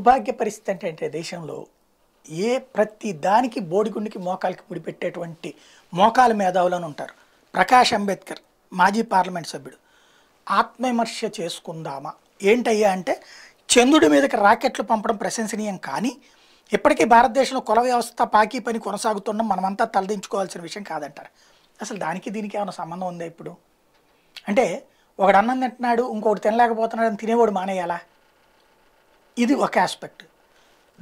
దౌర్భాగ్య పరిస్థితి అంటే అంటే దేశంలో ఏ ప్రతి దానికి బోడిగుండికి మోకాలకి ముడిపెట్టేటువంటి మోకాల మేధావులను ఉంటారు ప్రకాష్ అంబేద్కర్ మాజీ పార్లమెంట్ సభ్యుడు ఆత్మవిమర్శ చేసుకుందామా ఏంటయ్యా అంటే చంద్రుడి మీదకి రాకెట్లు పంపడం ప్రశంసనీయం కానీ ఇప్పటికీ భారతదేశంలో కుల వ్యవస్థ పాకీ పని కొనసాగుతుండడం మనమంతా తలదించుకోవాల్సిన విషయం కాదంటారు అసలు దానికి దీనికి ఏమైనా సంబంధం ఉందా ఇప్పుడు అంటే ఒకడు అన్నం తింటున్నాడు ఇంకొకటి తినలేకపోతున్నాడు అని తినేవాడు మానేయాలా ఇది ఒక ఆస్పెక్ట్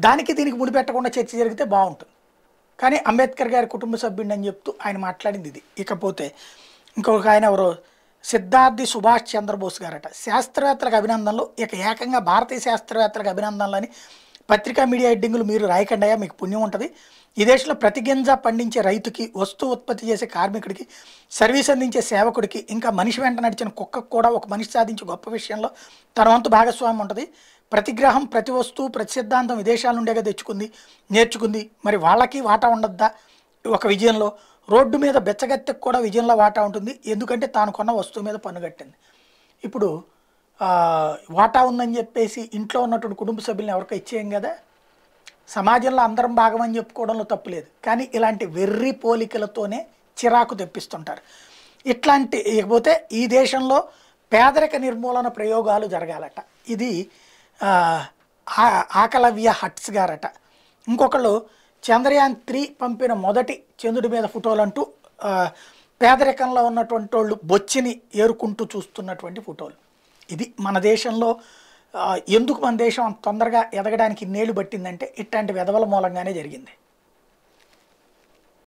దానికి దీనికి ముడిపెట్టకుండా చర్చ జరిగితే బాగుంటుంది కానీ అంబేద్కర్ గారి కుటుంబ సభ్యుడిని అని చెప్తూ ఆయన మాట్లాడింది ఇది ఇకపోతే ఇంకొక ఆయన ఎవరు సిద్ధార్థి సుభాష్ చంద్రబోస్ గారట శాస్త్రవేత్తలకు అభినందనలు ఇక ఏకంగా భారతీయ శాస్త్రవేత్తలకు అని పత్రికా మీడియా హెడ్డింగ్లు మీరు రాయకండాయా మీకు పుణ్యం ఉంటుంది ఈ దేశంలో ప్రతి గింజ పండించే రైతుకి వస్తు ఉత్పత్తి చేసే కార్మికుడికి సర్వీస్ అందించే సేవకుడికి ఇంకా మనిషి వెంట నడిచిన కుక్కకు కూడా ఒక మనిషి సాధించే గొప్ప విషయంలో తన వంతు భాగస్వామ్యం ఉంటుంది ప్రతిగ్రహం ప్రతి వస్తువు ప్రతి సిద్ధాంతం విదేశాల నుండేగా తెచ్చుకుంది నేర్చుకుంది మరి వాళ్ళకి వాటా ఉండద్దా ఒక విజయంలో రోడ్డు మీద బెచ్చగత్తెకు కూడా విజయంలో వాటా ఉంటుంది ఎందుకంటే తాను కొన్న వస్తువు మీద పన్ను కట్టింది ఇప్పుడు వాటా ఉందని చెప్పేసి ఇంట్లో ఉన్నటువంటి కుటుంబ సభ్యులను ఎవరికి ఇచ్చేయం కదా సమాజంలో అందరం భాగం అని చెప్పుకోవడంలో తప్పులేదు కానీ ఇలాంటి వెర్రి పోలికలతోనే చిరాకు తెప్పిస్తుంటారు ఇట్లాంటి ఇకపోతే ఈ దేశంలో పేదరిక నిర్మూలన ప్రయోగాలు జరగాలట ఇది ఆకలవ్య హట్స్ గారట ఇంకొకళ్ళు చంద్రయాన్ త్రీ పంపిన మొదటి చంద్రుడి మీద ఫోటోలు అంటూ పేదరికంలో ఉన్నటువంటి వాళ్ళు బొచ్చిని ఏరుకుంటూ చూస్తున్నటువంటి ఫోటోలు ఇది మన దేశంలో ఎందుకు మన దేశం తొందరగా ఎదగడానికి నేలు పట్టిందంటే ఇట్లాంటి వెధవల మూలంగానే జరిగింది